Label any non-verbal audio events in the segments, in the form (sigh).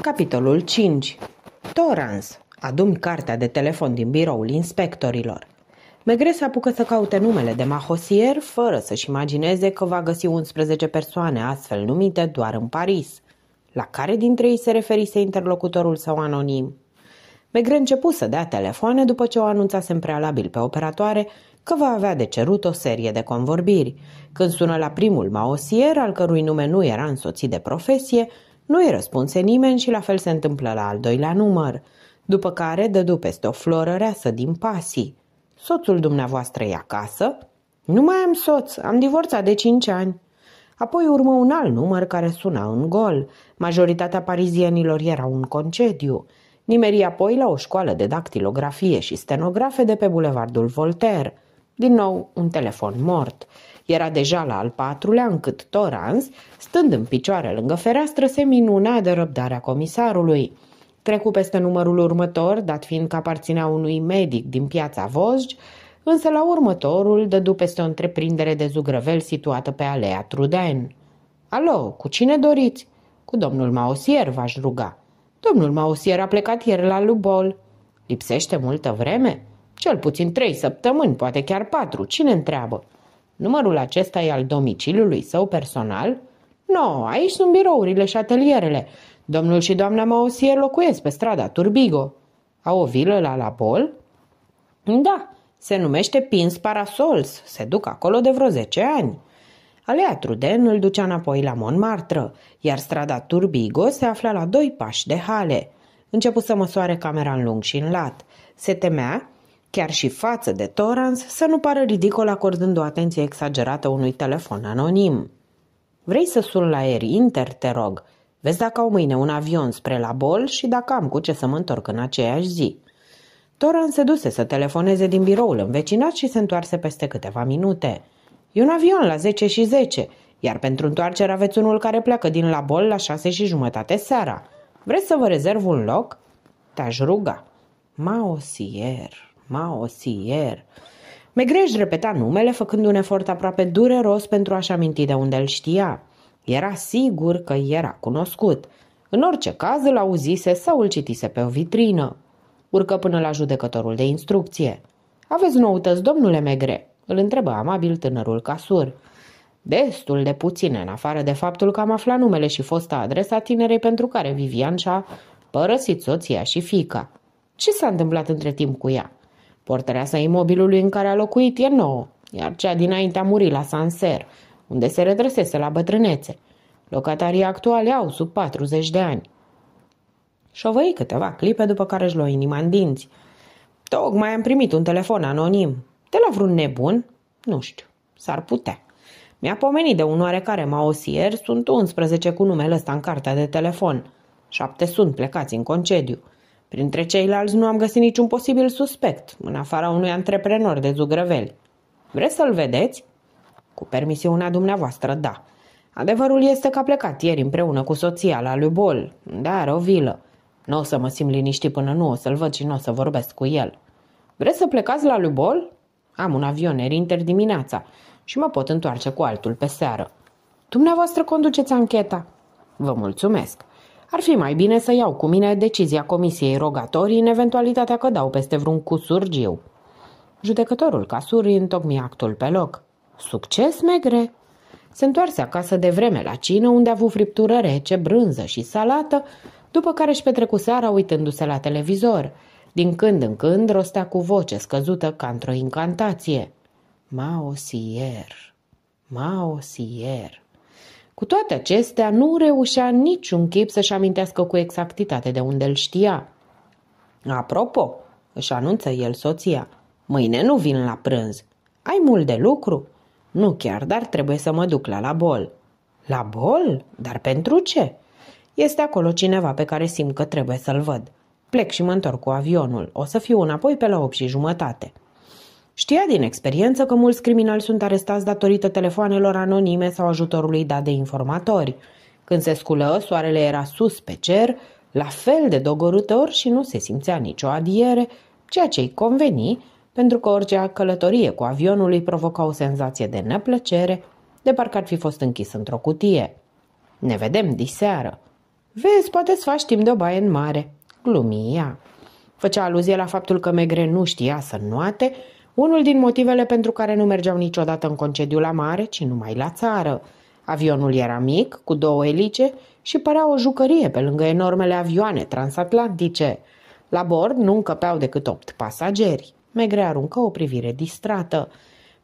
Capitolul 5 Torans adumi cartea de telefon din biroul inspectorilor. Megre se apucă să caute numele de mahosier fără să-și imagineze că va găsi 11 persoane astfel numite doar în Paris. La care dintre ei se referise interlocutorul său anonim? Megre începu să dea telefoane după ce o anunțase în prealabil pe operatoare că va avea de cerut o serie de convorbiri. Când sună la primul maosier, al cărui nume nu era însoțit de profesie, nu-i răspunse nimeni și la fel se întâmplă la al doilea număr, după care dădu peste o floră reasă din pasii. Soțul dumneavoastră e acasă? Nu mai am soț, am divorțat de cinci ani. Apoi urmă un alt număr care suna în gol. Majoritatea parizienilor erau un concediu. Nimeri apoi la o școală de dactilografie și stenografe de pe bulevardul Voltaire. Din nou, un telefon mort. Era deja la al patrulea, încât Torans, stând în picioare lângă fereastră, se minuna de răbdarea comisarului. Trecu peste numărul următor, dat fiind că aparținea unui medic din piața Vosgi, însă la următorul dădu peste o întreprindere de zugrăvel situată pe alea Truden. Alo, cu cine doriți? Cu domnul Maosier v-aș ruga. Domnul Maosier a plecat ieri la Lubol. Lipsește multă vreme? Cel puțin trei săptămâni, poate chiar patru. Cine întreabă? Numărul acesta e al domiciliului său personal? Nu, no, aici sunt birourile și atelierele. Domnul și doamna Mausier locuiesc pe strada Turbigo. Au o vilă la Lapol? Da, se numește Pins Parasols. Se duc acolo de vreo 10 ani. Alea Truden îl ducea înapoi la Montmartre, iar strada Turbigo se afla la doi pași de hale. Începu să măsoare camera în lung și în lat. Se temea chiar și față de Torrance, să nu pară ridicol acordând o atenție exagerată unui telefon anonim. Vrei să sun la Air Inter, te rog? Vezi dacă au mâine un avion spre la bol și dacă am cu ce să mă întorc în aceeași zi. Toran se duse să telefoneze din biroul învecinat și se întoarse peste câteva minute. E un avion la 10 și 10, iar pentru întoarcere aveți unul care pleacă din la bol la 6 și jumătate seara. Vreți să vă rezerv un loc? Te-aș ruga. Maosier. Maosier. Sier. Megreș repeta numele, făcând un efort aproape dureros pentru a-și aminti de unde îl știa. Era sigur că era cunoscut. În orice caz îl auzise sau îl citise pe o vitrină. Urcă până la judecătorul de instrucție. Aveți noutăți, domnule Megre?" îl întrebă amabil tânărul Casur. Destul de puține, în afară de faptul că am aflat numele și fosta adresa tinerei pentru care Vivian și-a părăsit soția și fica. Ce s-a întâmplat între timp cu ea? sa imobilului în care a locuit e nouă, iar cea dinainte a murit la Sanser, unde se redresese la bătrânețe. Locatarii actuale au sub 40 de ani. Șovăi câteva clipe după care își lua inima în dinți. Tocmai am primit un telefon anonim. De la vreun nebun? Nu știu. S-ar putea. Mi-a pomenit de un oarecare maosier, sunt 11 cu numele ăsta în cartea de telefon. Șapte sunt plecați în concediu. Printre ceilalți nu am găsit niciun posibil suspect, în afara unui antreprenor de zugrăveli. Vreți să-l vedeți? Cu permisiunea dumneavoastră, da. Adevărul este că a plecat ieri împreună cu soția la lui Bol, dar o vilă. Nu o să mă simt liniștit până nu o să-l văd și nu o să vorbesc cu el. Vreți să plecați la Bol? Am un avion erinter dimineața și mă pot întoarce cu altul pe seară. Dumneavoastră conduceți ancheta. Vă mulțumesc. Ar fi mai bine să iau cu mine decizia comisiei rogatorii în eventualitatea că dau peste vreun cusurgiu. Judecătorul Casuri întocmi actul pe loc. Succes, megre! Se întoarse acasă de vreme la cină, unde a avut friptură rece, brânză și salată, după care își petrecu seara uitându-se la televizor. Din când în când rostea cu voce scăzută ca într-o incantație. Maosier, maosier. Cu toate acestea, nu reușea niciun chip să-și amintească cu exactitate de unde îl știa. Apropo, își anunță el soția, mâine nu vin la prânz. Ai mult de lucru? Nu chiar, dar trebuie să mă duc la la bol. La bol? Dar pentru ce? Este acolo cineva pe care simt că trebuie să-l văd. Plec și mă întorc cu avionul. O să fiu înapoi pe la 8 și jumătate. Știa din experiență că mulți criminali sunt arestați datorită telefoanelor anonime sau ajutorului dat de informatori. Când se sculă, soarele era sus pe cer, la fel de dogorător și nu se simțea nicio adiere, ceea ce îi conveni, pentru că orice călătorie cu avionul îi provoca o senzație de neplăcere, de parcă ar fi fost închis într-o cutie. Ne vedem diseară. Vezi, poate să faci timp de o baie în mare. Glumia. Făcea aluzie la faptul că Megre nu știa să nuate unul din motivele pentru care nu mergeau niciodată în concediu la mare, ci numai la țară. Avionul era mic, cu două elice și părea o jucărie pe lângă enormele avioane transatlantice. La bord nu încăpeau decât opt pasageri. Megre aruncă o privire distrată.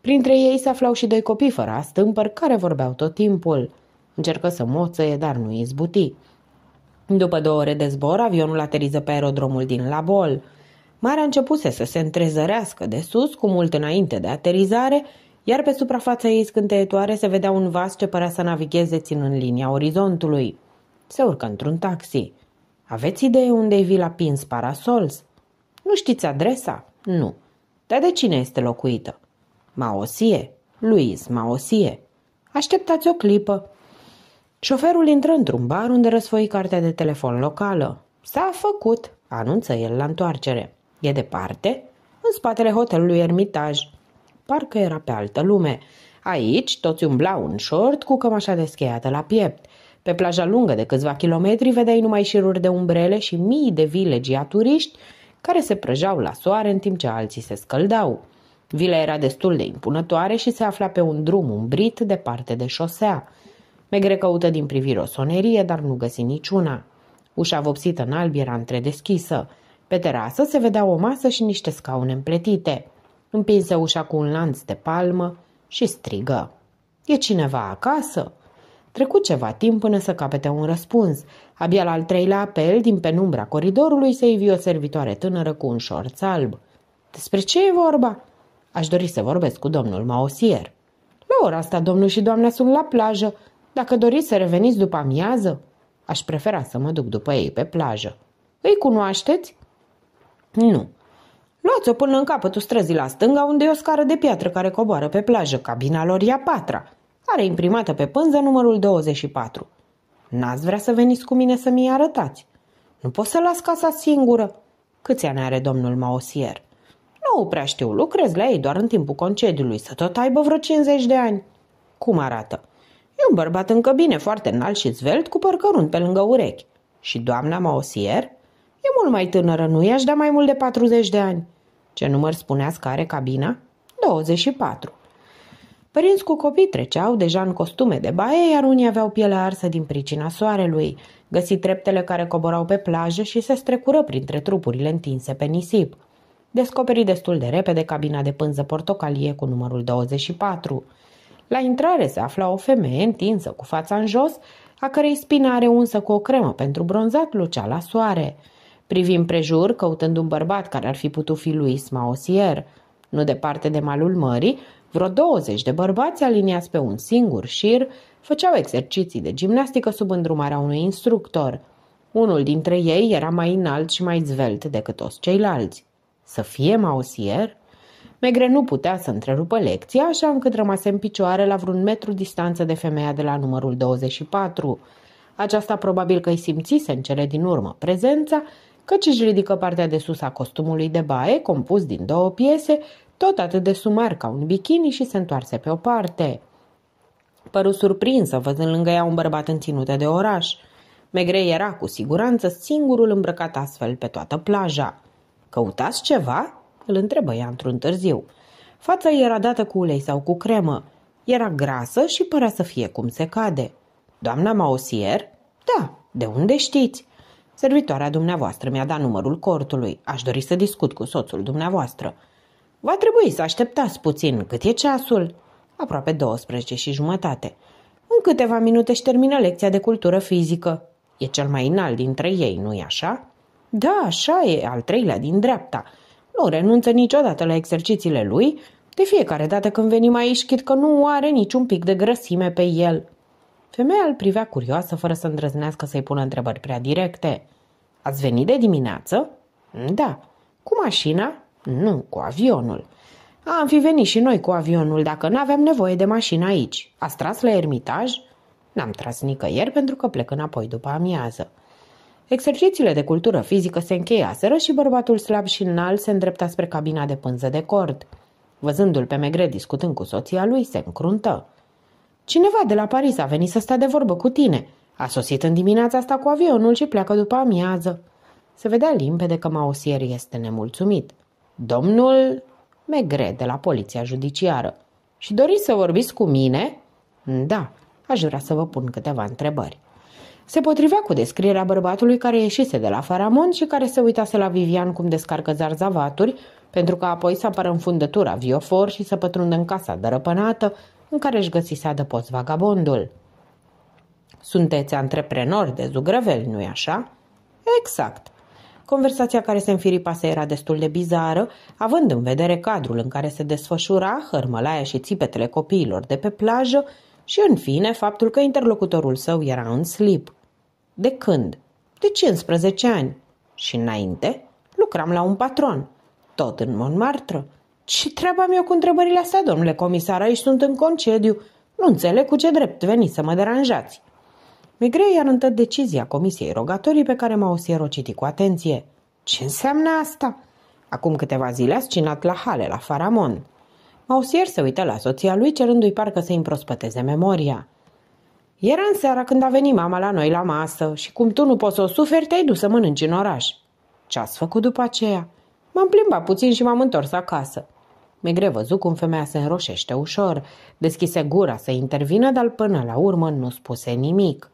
Printre ei se aflau și doi copii fără astâmpări care vorbeau tot timpul. Încercă să moțăie, dar nu izbuti. După două ore de zbor, avionul ateriză pe aerodromul din Labol. Marea începuse să se întrezărească de sus cu mult înainte de aterizare, iar pe suprafața ei scânteietoare se vedea un vas ce părea să navigheze ținând linia orizontului. Se urcă într-un taxi. Aveți idee unde-i vila Pins Parasols? Nu știți adresa? Nu. Dar de cine este locuită? Maosie. Luis Maosie. Așteptați o clipă. Șoferul intră într-un bar unde răsfoi cartea de telefon locală. S-a făcut, anunță el la întoarcere. E departe? În spatele hotelului Ermitaj. Parcă era pe altă lume. Aici toți umblau în short cu cămașa descheiată la piept. Pe plaja lungă de câțiva kilometri vedeai numai șiruri de umbrele și mii de vile turiști care se prăjeau la soare în timp ce alții se scăldau. Vila era destul de impunătoare și se afla pe un drum umbrit departe de șosea. Megre căută din privire o sonerie, dar nu găsi niciuna. Ușa vopsită în alb era întredeschisă. Pe terasă se vedea o masă și niște scaune împletite. Împinse ușa cu un lanț de palmă și strigă. E cineva acasă?" Trecut ceva timp până să capete un răspuns. Abia la al treilea apel, din penumbra coridorului, se ivi o servitoare tânără cu un șorț alb. Despre ce e vorba?" Aș dori să vorbesc cu domnul Maosier." La ora asta, domnul și doamna sunt la plajă. Dacă doriți să reveniți după amiază, aș prefera să mă duc după ei pe plajă. Îi cunoașteți?" Nu. Luați-o până în capătul străzii la stânga, unde e o scară de piatră care coboară pe plajă. Cabina lor e a patra. Are imprimată pe pânză numărul 24. N-ați vrea să veniți cu mine să mi-i arătați. Nu pot să las casa singură. Câți ani are domnul Maosier? Nu prea știu, lucrez la ei doar în timpul concediului, să tot aibă vreo 50 de ani. Cum arată? E un bărbat încă bine, foarte înalt și zvelt, cu părcărunt pe lângă urechi. Și doamna Maosier? E mult mai tânără, nu i-aș da mai mult de 40 de ani. Ce număr spuneați că are cabina? 24. Părinți cu copii treceau deja în costume de baie, iar unii aveau pielea arsă din pricina soarelui. Găsi treptele care coborau pe plajă și se strecură printre trupurile întinse pe nisip. Descoperi destul de repede cabina de pânză portocalie cu numărul 24. La intrare se afla o femeie întinsă cu fața în jos, a cărei spina are unsă cu o cremă pentru bronzat lucea la soare. Privim prejur, căutând un bărbat care ar fi putut fi lui Smaosier. Nu departe de malul mării, vreo 20 de bărbați aliniați pe un singur șir făceau exerciții de gimnastică sub îndrumarea unui instructor. Unul dintre ei era mai înalt și mai zvelt decât toți ceilalți. Să fie maosier? Megre nu putea să întrerupă lecția, așa încât rămase în picioare la vreun metru distanță de femeia de la numărul 24. Aceasta probabil că îi simțise în cele din urmă prezența căci își ridică partea de sus a costumului de baie, compus din două piese, tot atât de sumar ca un bikini și se întoarse pe o parte. Păru surprinsă, văzând lângă ea un bărbat în ținută de oraș. Megre era cu siguranță singurul îmbrăcat astfel pe toată plaja. Căutați ceva?" îl întrebă ea într-un târziu. Fața era dată cu ulei sau cu cremă. Era grasă și părea să fie cum se cade. Doamna Maosier? Da, de unde știți? Servitoarea dumneavoastră mi-a dat numărul cortului. Aș dori să discut cu soțul dumneavoastră. Va trebui să așteptați puțin. Cât e ceasul? Aproape 12 și jumătate. În câteva minute își termină lecția de cultură fizică. E cel mai înalt dintre ei, nu-i așa? Da, așa e, al treilea din dreapta. Nu renunță niciodată la exercițiile lui. De fiecare dată când venim aici, chit că nu are niciun pic de grăsime pe el. Femeia îl privea curioasă, fără să îndrăznească să-i pună întrebări prea directe. Ați venit de dimineață?" Da." Cu mașina?" Nu, cu avionul." Am fi venit și noi cu avionul dacă nu aveam nevoie de mașină aici. Ați tras la ermitaj?" N-am tras nicăieri pentru că plec înapoi după amiază." Exercițiile de cultură fizică se încheiaseră și bărbatul slab și înalt se îndrepta spre cabina de pânză de cord. Văzându-l pe Megre discutând cu soția lui, se încruntă. Cineva de la Paris a venit să stea de vorbă cu tine. A sosit în dimineața asta cu avionul și pleacă după amiază. Se vedea limpede că Maosier este nemulțumit. Domnul Megre de la poliția judiciară. Și doriți să vorbiți cu mine? Da, aș vrea să vă pun câteva întrebări. Se potrivea cu descrierea bărbatului care ieșise de la Faramon și care se uitase la Vivian cum descarcă zarzavaturi, pentru că apoi să apară în fundătura viofor și să pătrundă în casa dărăpânată, în care își găsise adăpost vagabondul. Sunteți antreprenori de zugrăvel, nu-i așa? Exact. Conversația care se înfiripase era destul de bizară, având în vedere cadrul în care se desfășura hărmălaia și țipetele copiilor de pe plajă și, în fine, faptul că interlocutorul său era în slip. De când? De 15 ani. Și înainte, lucram la un patron, tot în Montmartre. Ce treabă am eu cu întrebările astea, domnule comisar? Aici sunt în concediu. Nu înțeleg cu ce drept veni să mă deranjați. Migreu i-a arătat decizia comisiei rogatorii pe care m-au sierocitit cu atenție. Ce înseamnă asta? Acum câteva zile a scinat la Hale, la Faramon. Mausier se uită la soția lui, cerându-i parcă să-i împrospăteze memoria. Era în seara când a venit mama la noi la masă și cum tu nu poți să o suferi, te-ai dus să mănânci în oraș. Ce-ați făcut după aceea? M-am plimbat puțin și m-am întors acasă. Megre văzu cum femeia se înroșește ușor, deschise gura să intervină, dar până la urmă nu spuse nimic.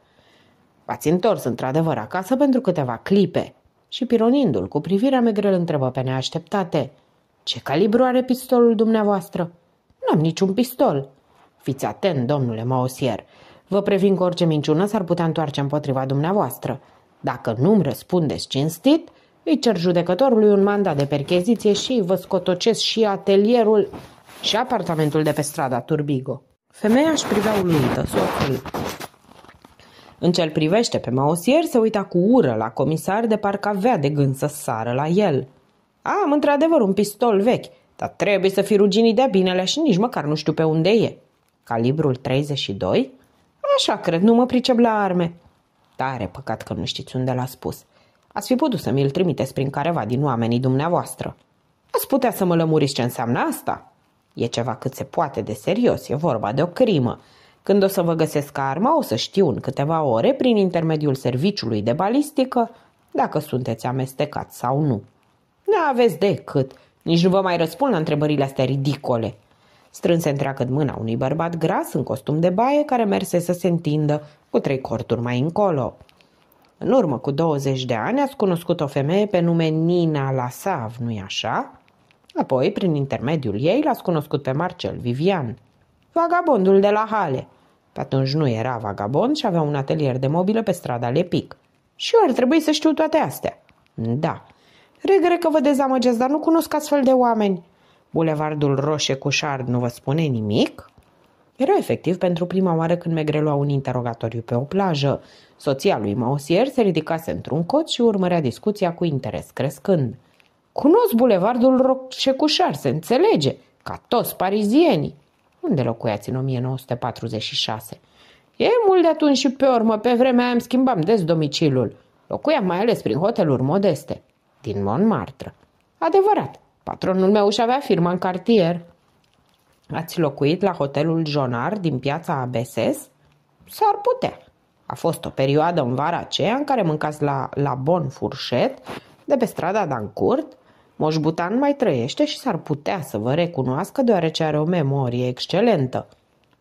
V-ați întors într-adevăr acasă pentru câteva clipe. Și pironindu-l cu privirea, Megre îl întrebă pe neașteptate. Ce calibru are pistolul dumneavoastră? N-am niciun pistol. Fiți atent, domnule mausier. Vă previn că orice minciună s-ar putea întoarce împotriva dumneavoastră. Dacă nu-mi răspundeți cinstit, îi cer judecătorului un mandat de percheziție și vă scotocesc și atelierul și apartamentul de pe strada Turbigo. Femeia își privea uluită, soțul. În ce privește pe Mausier, se uita cu ură la comisar de parcă avea de gând să sară la el. Am într-adevăr un pistol vechi, dar trebuie să fi ruginit de binele și nici măcar nu știu pe unde e. Calibrul 32? Așa cred, nu mă pricep la arme. Tare păcat că nu știți unde l-a spus. Ați fi putut să mi-l trimiteți prin careva din oamenii dumneavoastră. Ați putea să mă lămuriți ce înseamnă asta? E ceva cât se poate de serios, e vorba de o crimă. Când o să vă găsesc arma, o să știu în câteva ore, prin intermediul serviciului de balistică, dacă sunteți amestecat sau nu. Nu aveți decât. Nici nu vă mai răspund la întrebările astea ridicole. Strânse întreagă mâna unui bărbat gras în costum de baie care merse să se întindă cu trei corturi mai încolo. În urmă cu 20 de ani ați cunoscut o femeie pe nume Nina Lasav, nu-i așa? Apoi, prin intermediul ei, l-ați cunoscut pe Marcel Vivian, vagabondul de la Hale. Pe atunci nu era vagabond și avea un atelier de mobilă pe strada Lepic. Și eu ar trebui să știu toate astea. Da. Regret că vă dezamăgeți, dar nu cunosc astfel de oameni. Bulevardul Roșie cu Șard nu vă spune nimic? Era efectiv pentru prima oară când Megre lua un interogatoriu pe o plajă. Soția lui Mausier se ridicase într-un cot și urmărea discuția cu interes crescând. Cunosc bulevardul Roșecușar, se înțelege, ca toți parizienii. Unde locuiați în 1946? E mult de atunci și pe urmă, pe vremea aia îmi schimbam des domiciliul. Locuiam mai ales prin hoteluri modeste, din Montmartre. Adevărat, patronul meu își avea firma în cartier. Ați locuit la hotelul Jonar din piața Abeses? S-ar putea. A fost o perioadă în vara aceea în care mâncați la, la Bon Furșet, de pe strada Dancourt. Moș Butan mai trăiește și s-ar putea să vă recunoască deoarece are o memorie excelentă.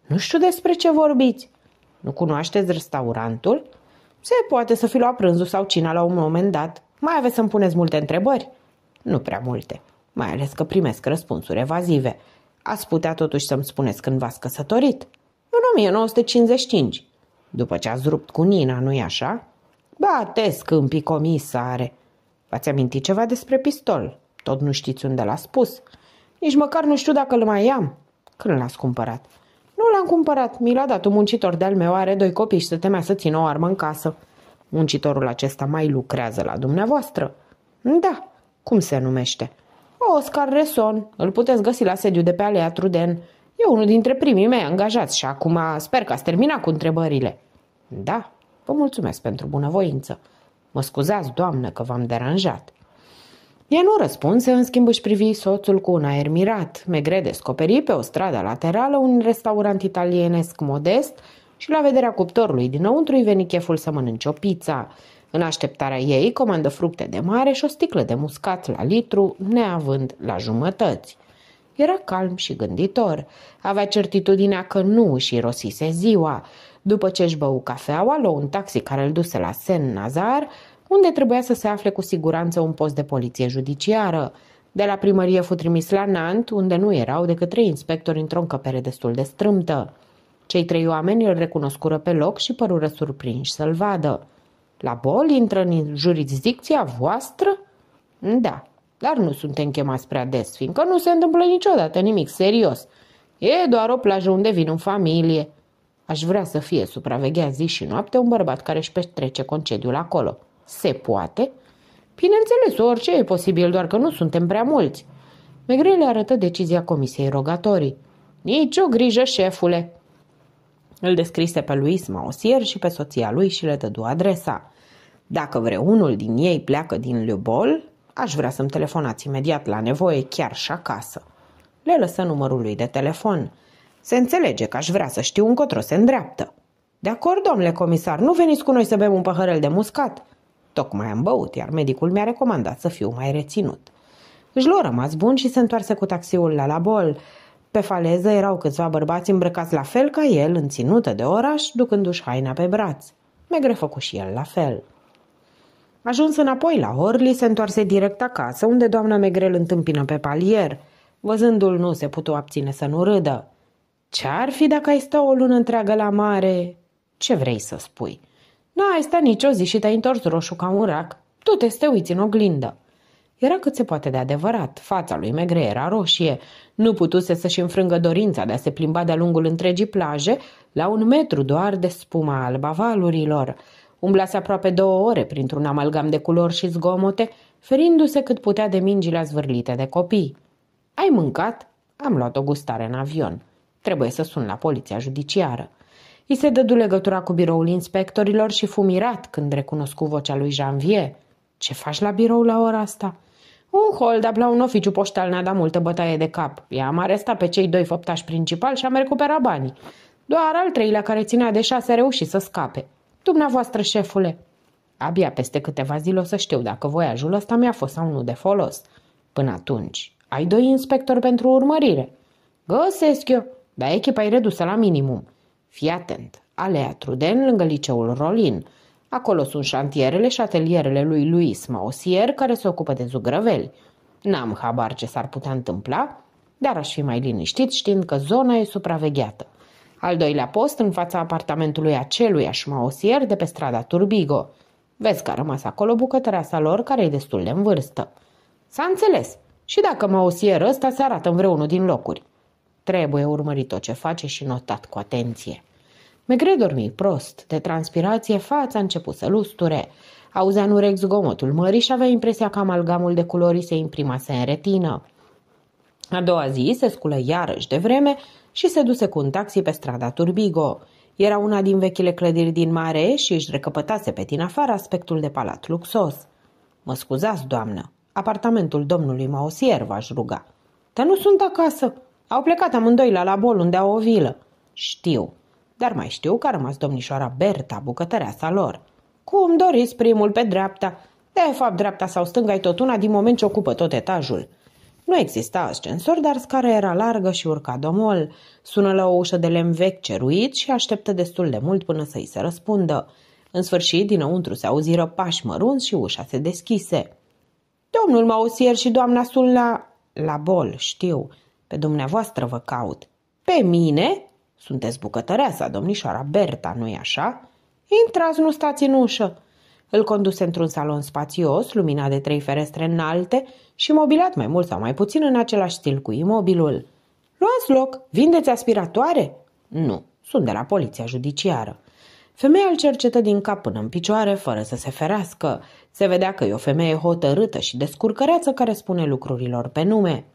Nu știu despre ce vorbiți. Nu cunoașteți restaurantul? Se poate să fi luat prânzul sau cina la un moment dat. Mai aveți să-mi puneți multe întrebări? Nu prea multe, mai ales că primesc răspunsuri evazive. Ați putea totuși să-mi spuneți când v-ați căsătorit? În 1955. După ce ați rupt cu Nina, nu-i așa? Batesc câmpii comisare. V-ați amintit ceva despre pistol? Tot nu știți unde l-a spus. Nici măcar nu știu dacă îl mai am. Când l-ați cumpărat? Nu l-am cumpărat. Mi l-a dat un muncitor de-al meu, are doi copii și se temea să țină o armă în casă. Muncitorul acesta mai lucrează la dumneavoastră? Da. Cum se numește? Oscar Reson, îl puteți găsi la sediu de pe Alea Truden. E unul dintre primii mei angajați și acum sper că ați terminat cu întrebările. Da, vă mulțumesc pentru bunăvoință. Mă scuzați, doamnă, că v-am deranjat. Ea nu răspunse, în schimb își privi soțul cu un aer mirat. Megre descoperi pe o stradă laterală un restaurant italienesc modest și la vederea cuptorului dinăuntru îi veni cheful să mănânce o pizza. În așteptarea ei, comandă fructe de mare și o sticlă de muscat la litru, neavând la jumătăți. Era calm și gânditor. Avea certitudinea că nu își rosise ziua. După ce își bău cafeaua, luă un taxi care îl duse la Sen Nazar, unde trebuia să se afle cu siguranță un post de poliție judiciară. De la primărie fu trimis la Nant, unde nu erau decât trei inspectori într-o încăpere destul de strâmtă. Cei trei oameni îl recunoscură pe loc și părură surprinși să-l vadă. La bol intră în jurisdicția voastră? Da, dar nu suntem chemați prea des, fiindcă nu se întâmplă niciodată nimic serios. E doar o plajă unde vin în familie. Aș vrea să fie supravegheat zi și noapte un bărbat care își petrece concediul acolo. Se poate? Bineînțeles, orice e posibil, doar că nu suntem prea mulți. Megrele le arătă decizia comisiei rogatorii. Nici o grijă, șefule! Îl descrise pe lui Ismaosier și pe soția lui și le dădu adresa. Dacă vreunul din ei pleacă din Lubol, aș vrea să-mi telefonați imediat la nevoie, chiar și acasă. Le lăsă numărul lui de telefon. Se înțelege că aș vrea să știu încotro se îndreaptă. De acord, domnule comisar, nu veniți cu noi să bem un păhărel de muscat? Tocmai am băut, iar medicul mi-a recomandat să fiu mai reținut. Își lua rămas bun și se întoarse cu taxiul la labol. Pe faleză erau câțiva bărbați îmbrăcați la fel ca el, în ținută de oraș, ducându-și haina pe braț. Megre făcu și el la fel. Ajuns înapoi la Orli, se întoarse direct acasă, unde doamna Megrel întâmpină pe palier. Văzându-l nu se putu abține să nu râdă. Ce-ar fi dacă ai sta o lună întreagă la mare? Ce vrei să spui? Nu, ai stat nicio zi și te-ai întors roșu ca un rac. Tu te te uiți în oglindă. Era cât se poate de adevărat. Fața lui Megre era roșie. Nu putuse să-și înfrângă dorința de a se plimba de-a lungul întregii plaje, la un metru doar de spuma alba valurilor. Umblase aproape două ore printr-un amalgam de culori și zgomote, ferindu-se cât putea de mingile zvârlite de copii. Ai mâncat? Am luat o gustare în avion. Trebuie să sun la poliția judiciară. I se dădu legătura cu biroul inspectorilor și fu mirat când recunoscu vocea lui Janvier. Ce faci la birou la ora asta?" Un hold-up la un oficiu poștal ne-a dat multă bătaie de cap. I-am arestat pe cei doi făptași principali și am recuperat banii. Doar al treilea care ținea de șase a reușit să scape. Dumneavoastră, șefule! Abia peste câteva zile o să știu dacă voiajul ăsta mi-a fost sau nu de folos. Până atunci, ai doi inspectori pentru urmărire. Găsesc eu, dar echipa e redusă la minimum. Fii atent, alea Truden lângă liceul Rolin. Acolo sunt șantierele și atelierele lui Luis mausier care se ocupă de zugrăveli. N-am habar ce s-ar putea întâmpla, dar aș fi mai liniștit știind că zona e supravegheată. Al doilea post, în fața apartamentului acelui maosier de pe strada Turbigo. Vezi că a rămas acolo sa lor, care e destul de în vârstă. S-a înțeles. Și dacă maosierul ăsta se arată în vreunul din locuri. Trebuie urmărit tot ce face și notat cu atenție. Megre dormi prost, de transpirație fața a început să lusture. Auzea în urechi zgomotul mării și avea impresia că amalgamul de culori se imprimase în retină. A doua zi se sculă iarăși de vreme și se duse cu un taxi pe strada Turbigo. Era una din vechile clădiri din mare și își recăpătase pe din afară aspectul de palat luxos. Mă scuzați, doamnă, apartamentul domnului Maosier v-aș ruga. Dar nu sunt acasă. Au plecat amândoi la labol unde au o vilă. Știu, dar mai știu că a rămas domnișoara Berta, sa lor. Cum doriți primul pe dreapta? De fapt, dreapta sau stânga e tot una din moment ce ocupă tot etajul. Nu exista ascensor, dar scara era largă și urca domol. Sună la o ușă de lemn vechi ceruit și așteptă destul de mult până să-i se răspundă. În sfârșit, dinăuntru se auziră pași mărunți și ușa se deschise. Domnul Mausier și doamna sunt la... La bol, știu. Pe dumneavoastră vă caut. Pe mine? Sunteți bucătăreasa, domnișoara Berta, nu-i așa? Intrați, nu stați în ușă. Îl conduse într-un salon spațios, luminat de trei ferestre înalte și mobilat mai mult sau mai puțin în același stil cu imobilul. Luați loc! Vindeți aspiratoare?" Nu, sunt de la poliția judiciară." Femeia îl cercetă din cap până în picioare, fără să se ferească. Se vedea că e o femeie hotărâtă și descurcăreață care spune lucrurilor pe nume.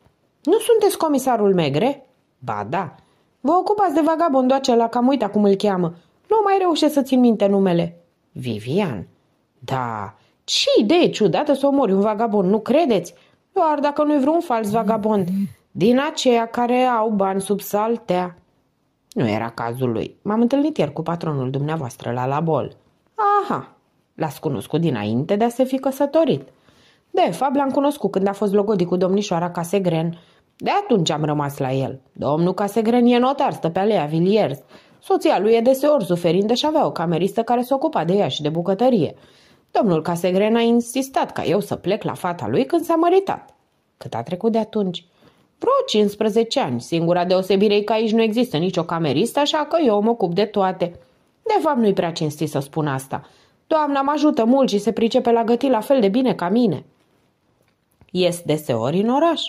Nu sunteți comisarul Megre?" Ba da." Vă ocupați de vagabondul acela, cam uita cum îl cheamă. Nu mai reușesc să țin minte numele." Vivian." Da, ce idee ciudată să omori un vagabond, nu credeți? Doar dacă nu-i vreun fals vagabond, din aceia care au bani sub saltea. Nu era cazul lui. M-am întâlnit ieri cu patronul dumneavoastră la Labol. Aha, l-ați cunoscut dinainte de a se fi căsătorit. De fapt, l-am cunoscut când a fost logodit cu domnișoara Casegren. De atunci am rămas la el. Domnul Casegren e notar, stă pe alea Villiers. Soția lui e deseori suferindă și deci avea o cameristă care se ocupa de ea și de bucătărie. Domnul Casegren a insistat ca eu să plec la fata lui când s-a măritat. Cât a trecut de atunci? Vreo 15 ani. Singura deosebire e că aici nu există nicio cameristă, așa că eu mă ocup de toate. De fapt, nu-i prea cinstit să spun asta. Doamna mă ajută mult și se pricepe la gătit la fel de bine ca mine. Ies deseori în oraș.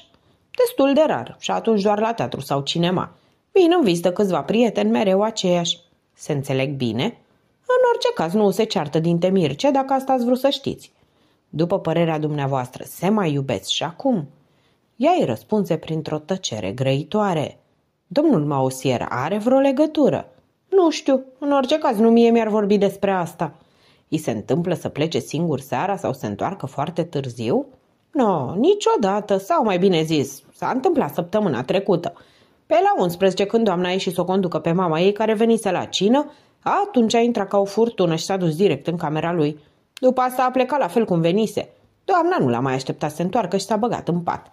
Destul de rar și atunci doar la teatru sau cinema. Vin în vizită câțiva prieteni mereu aceiași. Se înțeleg bine, în orice caz, nu se ceartă din Ce dacă asta ați vrut să știți. După părerea dumneavoastră, se mai iubesc și acum? Ea îi răspunse printr-o tăcere grăitoare. Domnul Mausier are vreo legătură? Nu știu, în orice caz nu mie mi-ar vorbi despre asta. I se întâmplă să plece singur seara sau se întoarcă foarte târziu? Nu, No, niciodată, sau mai bine zis, s-a întâmplat săptămâna trecută. Pe la 11, când doamna a ieșit să o conducă pe mama ei, care venise la cină, atunci a intrat ca o furtună și s-a dus direct în camera lui. După asta a plecat la fel cum venise. Doamna nu l-a mai așteptat să se întoarcă și s-a băgat în pat.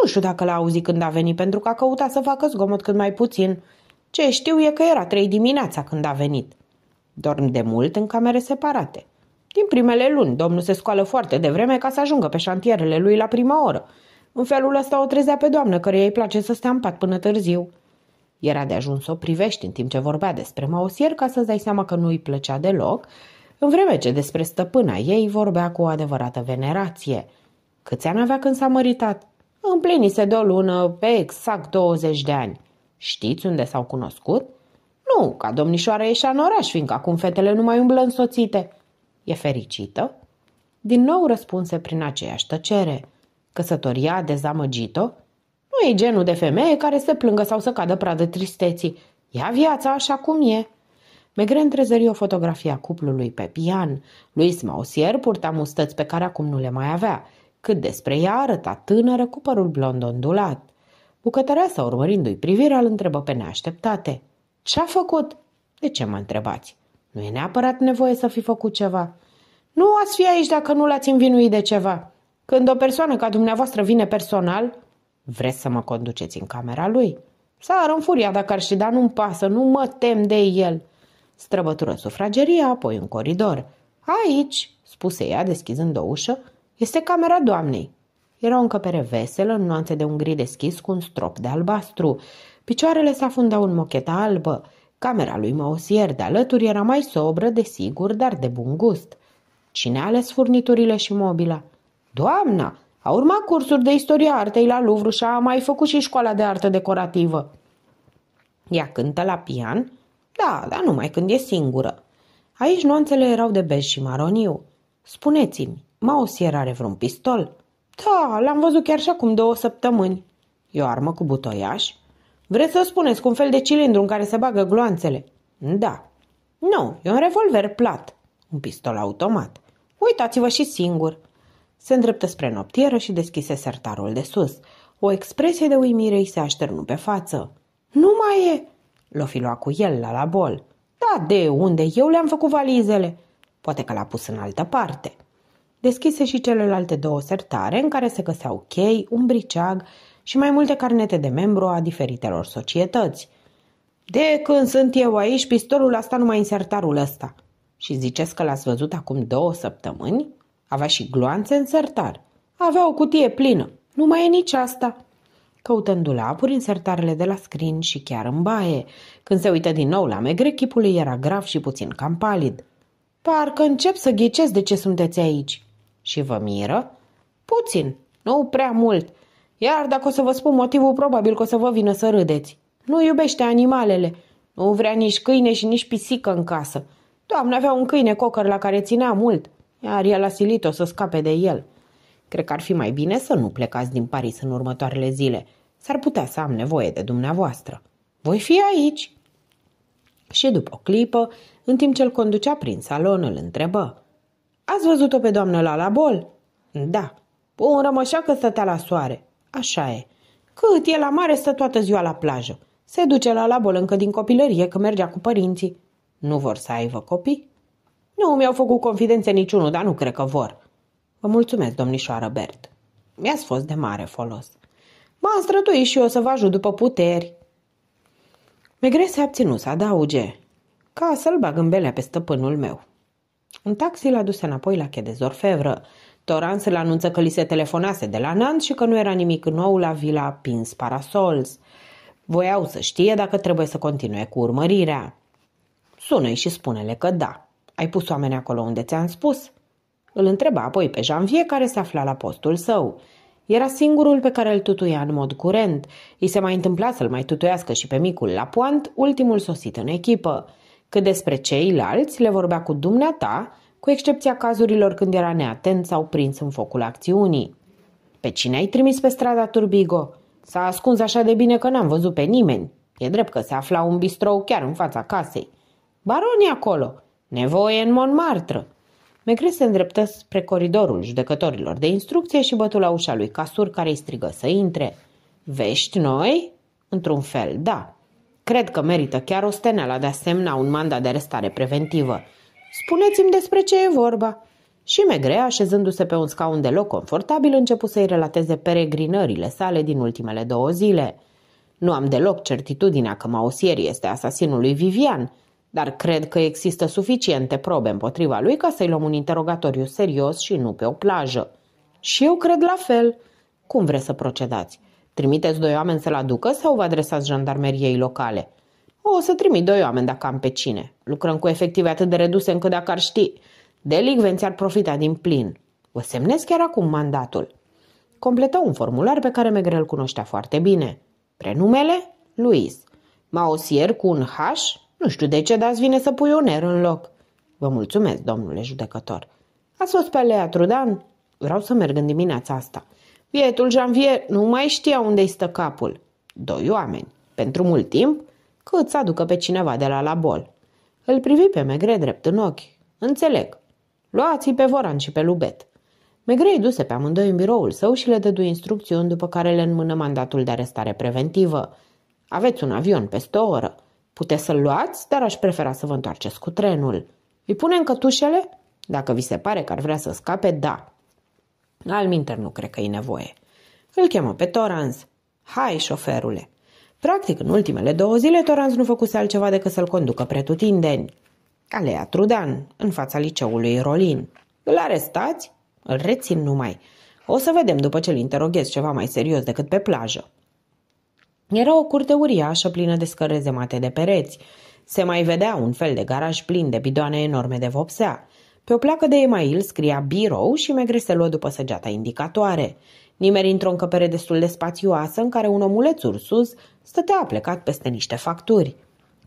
Nu știu dacă l-a auzit când a venit, pentru că a căutat să facă zgomot cât mai puțin. Ce știu e că era trei dimineața când a venit. Dorm de mult în camere separate. Din primele luni, domnul se scoală foarte devreme ca să ajungă pe șantierele lui la prima oră. În felul ăsta o trezea pe doamnă, care îi place să stea în pat până târziu. Era de ajuns să o privești în timp ce vorbea despre Mausier ca să-ți dai seama că nu îi plăcea deloc, în vreme ce despre stăpâna ei vorbea cu o adevărată venerație. Câți ani avea când s-a măritat? Împlinise de o lună pe exact 20 de ani. Știți unde s-au cunoscut? Nu, ca domnișoara ieșea în oraș, fiindcă acum fetele nu mai umblă însoțite. E fericită? Din nou răspunse prin aceeași tăcere. Căsătoria a dezamăgit-o nu e genul de femeie care se plângă sau să cadă pradă tristeții. Ia viața așa cum e. Megre întrezări o fotografie a cuplului pe pian. Luis Mausier purta mustăți pe care acum nu le mai avea. Cât despre ea arăta tânără cu părul blond ondulat. sa urmărindu-i privirea, îl întrebă pe neașteptate. Ce-a făcut? De ce mă întrebați? Nu e neapărat nevoie să fi făcut ceva. Nu ați fi aici dacă nu l-ați învinuit de ceva. Când o persoană ca dumneavoastră vine personal, Vreți să mă conduceți în camera lui? S-ar furia dacă ar și da nu-mi pasă, nu mă tem de el. Străbătură sufrageria, apoi în coridor. Aici, spuse ea, deschizând o ușă, este camera doamnei. Era o încăpere veselă, în nuanțe de un gri deschis cu un strop de albastru. Picioarele se afundau în mocheta albă. Camera lui Mausier de alături era mai sobră, desigur, dar de bun gust. Cine a ales furniturile și mobila? Doamna! A urmat cursuri de istoria artei la Louvre și a mai făcut și școala de artă decorativă. Ea cântă la pian? Da, dar numai când e singură. Aici nuanțele erau de bej și maroniu. Spuneți-mi, Mausier are vreun pistol? Da, l-am văzut chiar și acum două săptămâni. E o armă cu butoiaș? Vreți să spuneți cu un fel de cilindru în care se bagă gloanțele? Da. Nu, e un revolver plat. Un pistol automat. Uitați-vă și singur. Se îndreptă spre noptieră și deschise sertarul de sus. O expresie de uimire îi se așternu pe față. Nu mai e!" l-o fi luat cu el la la bol. Da, de unde? Eu le-am făcut valizele!" Poate că l-a pus în altă parte." Deschise și celelalte două sertare în care se găseau chei, un briceag și mai multe carnete de membru a diferitelor societăți. De când sunt eu aici, pistolul asta nu mai în sertarul ăsta. Și ziceți că l-ați văzut acum două săptămâni? Avea și gloanțe în sertar. Avea o cutie plină. Nu mai e nici asta. Căută în dulapuri, în sertarele de la scrin și chiar în baie. Când se uită din nou la megre, chipul era grav și puțin cam palid. Parcă încep să ghicesc de ce sunteți aici. Și vă miră? Puțin, nu prea mult. Iar dacă o să vă spun motivul, probabil că o să vă vină să râdeți. Nu iubește animalele. Nu vrea nici câine și nici pisică în casă. Doamne avea un câine cocăr la care ținea mult iar el a silit-o să scape de el. Cred că ar fi mai bine să nu plecați din Paris în următoarele zile. S-ar putea să am nevoie de dumneavoastră. Voi fi aici. Și după o clipă, în timp ce îl conducea prin salon, îl întrebă. Ați văzut-o pe doamnă la la bol? Da. Un rămășa că stătea la soare. Așa e. Cât e la mare, stă toată ziua la plajă. Se duce la bol încă din copilărie, că mergea cu părinții. Nu vor să aibă copii? Nu mi-au făcut confidențe niciunul, dar nu cred că vor. Vă mulțumesc, domnișoară Bert. Mi-ați fost de mare folos. M-am străduit și eu să vă ajut după puteri. Megre se abținut să adauge, ca să-l bag în belea pe stăpânul meu. Un taxi l-a dus înapoi la Chedezor Fevră. Toran se l anunță că li se telefonase de la Nant și că nu era nimic nou la vila Pins Parasols. Voiau să știe dacă trebuie să continue cu urmărirea. Sună-i și spune-le că da. Ai pus oameni acolo unde ți-am spus?" Îl întreba apoi pe Janvier, care se afla la postul său. Era singurul pe care îl tutuia în mod curent. I se mai întâmpla să-l mai tutuiască și pe micul Lapuant, ultimul sosit în echipă. Că despre ceilalți le vorbea cu dumneata, cu excepția cazurilor când era neatent sau prins în focul acțiunii. Pe cine ai trimis pe strada Turbigo? S-a ascuns așa de bine că n-am văzut pe nimeni. E drept că se afla un bistrou chiar în fața casei. Baroni acolo. Nevoie în Montmartre! Megre se îndreptă spre coridorul judecătorilor de instrucție și bătu la ușa lui Casur, care îi strigă să intre. Vești noi? Într-un fel, da. Cred că merită chiar o steneala de a un mandat de arestare preventivă. Spuneți-mi despre ce e vorba. Și Megre, așezându-se pe un scaun de loc confortabil, început să-i relateze peregrinările sale din ultimele două zile. Nu am deloc certitudinea că Mausier este asasinul lui Vivian – dar cred că există suficiente probe împotriva lui ca să-i luăm un interogatoriu serios și nu pe o plajă. Și eu cred la fel. Cum vreți să procedați? Trimiteți doi oameni să-l aducă sau vă adresați jandarmeriei locale? O să trimit doi oameni dacă am pe cine. Lucrăm cu efective atât de reduse încât dacă ar ști, delicvenții ar profita din plin. Vă semnez chiar acum mandatul. Completă un formular pe care Megrel cunoștea foarte bine. Prenumele? Luis. Maosier cu un H nu știu de ce, dați vine să pui er în loc. Vă mulțumesc, domnule judecător. Ați fost pe Lea Trudan? Vreau să merg în dimineața asta. Vietul Janvier nu mai știa unde-i stă capul. Doi oameni, pentru mult timp, că îți aducă pe cineva de la labol. Îl privi pe Megre drept în ochi. Înțeleg. Luați-i pe voran și pe lubet. Megre îi duse pe amândoi în biroul său și le dădu instrucțiuni după care le înmână mandatul de arestare preventivă. Aveți un avion peste o oră. Puteți să-l luați, dar aș prefera să vă întoarceți cu trenul. Îi punem cătușele? Dacă vi se pare că ar vrea să scape, da. Alminter nu cred că e nevoie. Îl chemă pe Toranz. Hai, șoferule! Practic, în ultimele două zile, Toranz nu făcuse altceva decât să-l conducă pretutindeni. Alea Trudan, în fața liceului Rolin. Îl arestați? Îl rețin numai. O să vedem după ce îl interoghez ceva mai serios decât pe plajă. Era o curte uriașă plină de scări rezemate de pereți. Se mai vedea un fel de garaj plin de bidoane enorme de vopsea. Pe o placă de email scria birou și Megre se luă după săgeata indicatoare. Nimeri într-o încăpere destul de spațioasă în care un omuleț ursuz stătea plecat peste niște facturi.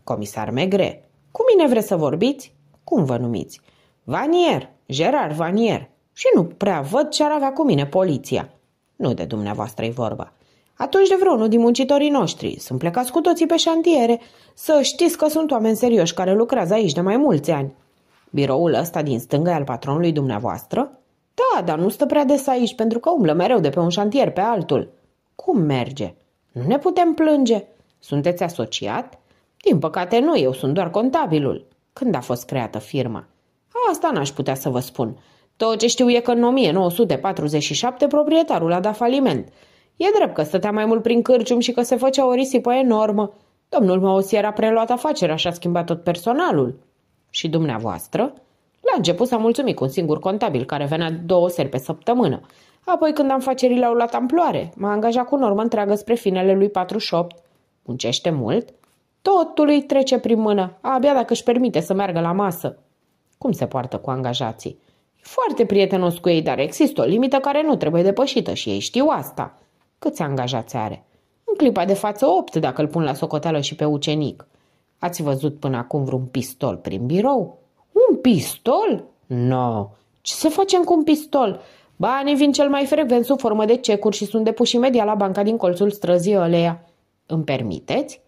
Comisar Megre, cu mine vreți să vorbiți? Cum vă numiți? Vanier, Gerard Vanier. Și nu prea văd ce ar avea cu mine poliția. Nu de dumneavoastră e vorba. Atunci de vreunul din muncitorii noștri. Sunt plecați cu toții pe șantiere. Să știți că sunt oameni serioși care lucrează aici de mai mulți ani. Biroul ăsta din stânga al patronului dumneavoastră? Da, dar nu stă prea des aici, pentru că umblă mereu de pe un șantier pe altul. Cum merge? Nu ne putem plânge. Sunteți asociat? Din păcate nu, eu sunt doar contabilul. Când a fost creată firma? Asta n-aș putea să vă spun. Tot ce știu e că în 1947 proprietarul a dat faliment – E drept că stătea mai mult prin cârcium și că se făcea o risipă enormă. Domnul Maosier era preluat afacerea și a schimbat tot personalul. Și dumneavoastră? La început s-a mulțumit cu un singur contabil care venea două seri pe săptămână. Apoi când afacerile au luat amploare, m-a angajat cu normă întreagă spre finele lui 48. Muncește mult? Totul îi trece prin mână, abia dacă își permite să meargă la masă. Cum se poartă cu angajații? foarte prietenos cu ei, dar există o limită care nu trebuie depășită și ei știu asta. Câți angajați are? În clipa de față opt, dacă îl pun la socoteală și pe ucenic. Ați văzut până acum vreun pistol prin birou? Un pistol? No. Ce să facem cu un pistol? Banii vin cel mai frecvent sub formă de cecuri și sunt depuși imediat la banca din colțul străzii ăleia. Îmi permiteți?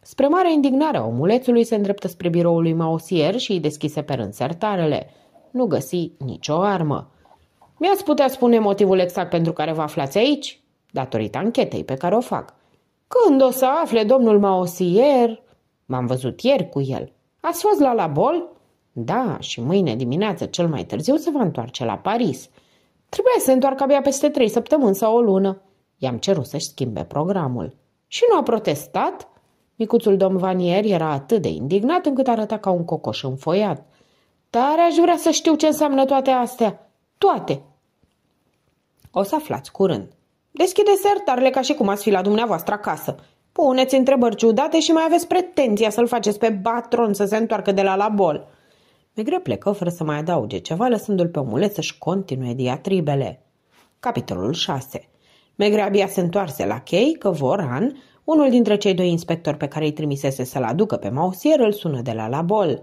Spre mare indignare, omulețului se îndreptă spre biroul lui Maosier și îi deschise pe rând sertarele. Nu găsi nicio armă. Mi-ați putea spune motivul exact pentru care vă aflați aici? datorită anchetei pe care o fac. Când o să afle domnul Maosier? M-am văzut ieri cu el. Ați fost la la bol? Da, și mâine dimineață cel mai târziu se va întoarce la Paris. Trebuia să întoarcă abia peste trei săptămâni sau o lună. I-am cerut să-și schimbe programul. Și nu a protestat? Micuțul domn Vanier era atât de indignat încât arăta ca un cocoș înfoiat. Dar aș vrea să știu ce înseamnă toate astea. Toate! O să aflați curând. Deschide sertarele ca și cum ați fi la dumneavoastră acasă. Puneți întrebări ciudate și mai aveți pretenția să-l faceți pe batron să se întoarcă de la la bol. Megre plecă fără să mai adauge ceva, lăsându-l pe omuleț să-și continue diatribele. Capitolul 6 Megre abia se întoarse la chei că Voran, unul dintre cei doi inspectori pe care îi trimisese să-l aducă pe mausier, îl sună de la la bol.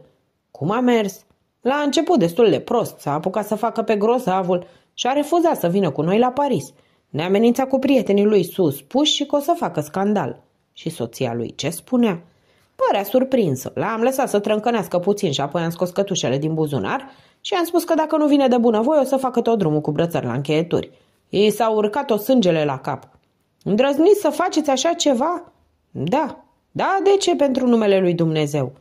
Cum a mers? La început destul de prost, s-a apucat să facă pe grosavul și a refuzat să vină cu noi la Paris – ne amenința cu prietenii lui sus pus și că o să facă scandal. Și soția lui ce spunea? Părea surprinsă. L-am lăsat să trâncănească puțin și apoi am scos cătușele din buzunar și am spus că dacă nu vine de bunăvoie o să facă tot drumul cu brățări la încheieturi. Ei s-au urcat-o sângele la cap. Îndrăzniți să faceți așa ceva? Da. Da, de ce pentru numele lui Dumnezeu?